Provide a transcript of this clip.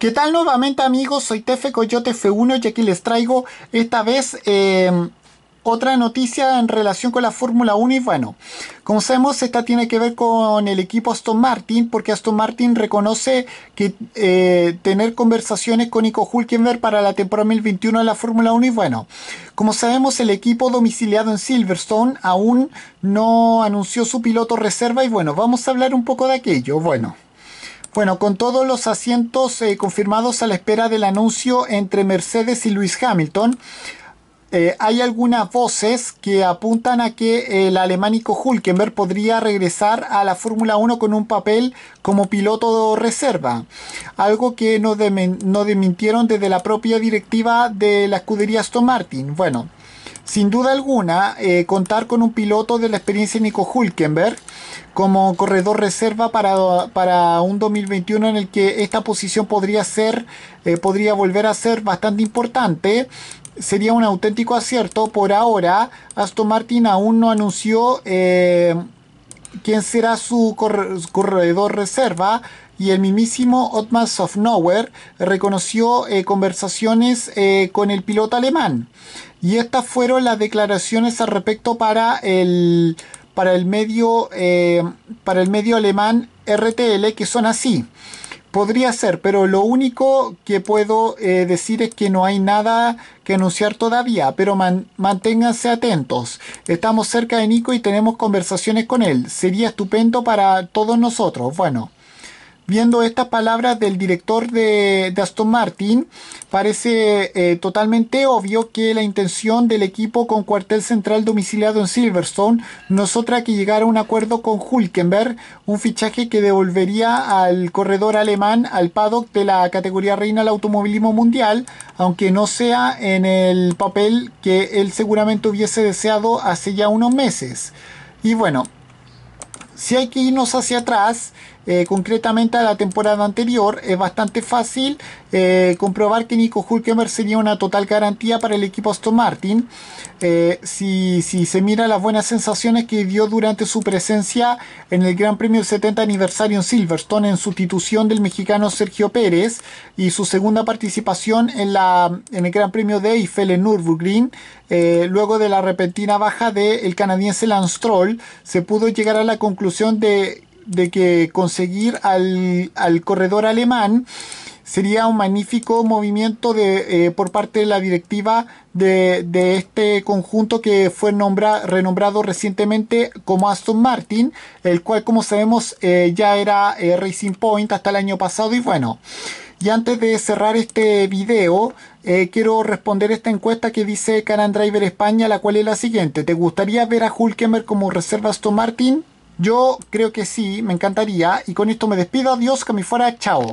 ¿Qué tal nuevamente amigos? Soy Tefe Coyote F1 y aquí les traigo esta vez em, otra noticia en relación con la Fórmula 1 y bueno, como sabemos esta tiene que ver con el equipo Aston Martin porque Aston Martin reconoce que eh, tener conversaciones con Nico Hulkenberg para la temporada 2021 de la Fórmula 1 y bueno, como sabemos el equipo domiciliado en Silverstone aún no anunció su piloto reserva y bueno, vamos a hablar un poco de aquello, bueno. Bueno, con todos los asientos eh, confirmados a la espera del anuncio entre Mercedes y Lewis Hamilton, eh, hay algunas voces que apuntan a que eh, el alemánico Hulkenberg podría regresar a la Fórmula 1 con un papel como piloto de reserva, algo que no, no desde la propia directiva de la escudería Aston Martin. Bueno, sin duda alguna, eh, contar con un piloto de la experiencia Nico Hulkenberg como corredor reserva para, para un 2021 en el que esta posición podría ser, eh, podría volver a ser bastante importante. Sería un auténtico acierto. Por ahora, Aston Martin aún no anunció eh, quién será su corredor reserva, y el mismísimo Otmar Sofnauer reconoció eh, conversaciones eh, con el piloto alemán. Y estas fueron las declaraciones al respecto para para el, medio, eh, para el medio alemán RTL, que son así. Podría ser, pero lo único que puedo eh, decir es que no hay nada que anunciar todavía, pero manténganse atentos. Estamos cerca de Nico y tenemos conversaciones con él. Sería estupendo para todos nosotros. Bueno viendo estas palabras del director de, Aston Martin, parece eh, totalmente obvio que la intención del equipo con cuartel central domiciliado en Silverstone no es otra que llegar a un acuerdo con Hulkenberg, un fichaje que devolvería al corredor alemán al paddock de la categoría reina del automovilismo mundial, aunque no sea en el papel que él seguramente hubiese deseado hace ya unos meses. Y bueno, si hay que irnos hacia atrás, eh, concretamente a la temporada anterior. Es bastante fácil eh, comprobar que Nico Hulkemer sería una total garantía para el equipo Aston Martin. Eh, si, se mira las buenas sensaciones que dio durante su presencia en el Gran Premio 70 aniversario en Silverstone en sustitución del mexicano Sergio Pérez y su segunda participación en, la, en el Gran Premio de Eiffel en Nürburgring. luego de la repentina baja del canadiense Lance Troll, se pudo llegar a la conclusión de de que conseguir al, al corredor alemán sería un magnífico movimiento de, eh, por parte de la directiva de, este conjunto que fue renombrado recientemente como Aston Martin, el cual como sabemos eh, ya era eh, Racing Point hasta el año pasado y bueno. Y antes de cerrar este video, quiero responder esta encuesta que dice Caran Driver España, la cual es la siguiente. ¿Te gustaría ver a Hulkemer como reserva Aston Martin? Yo creo que sí, me encantaría. Y con esto me despido. Adiós, que me fuera. Chao.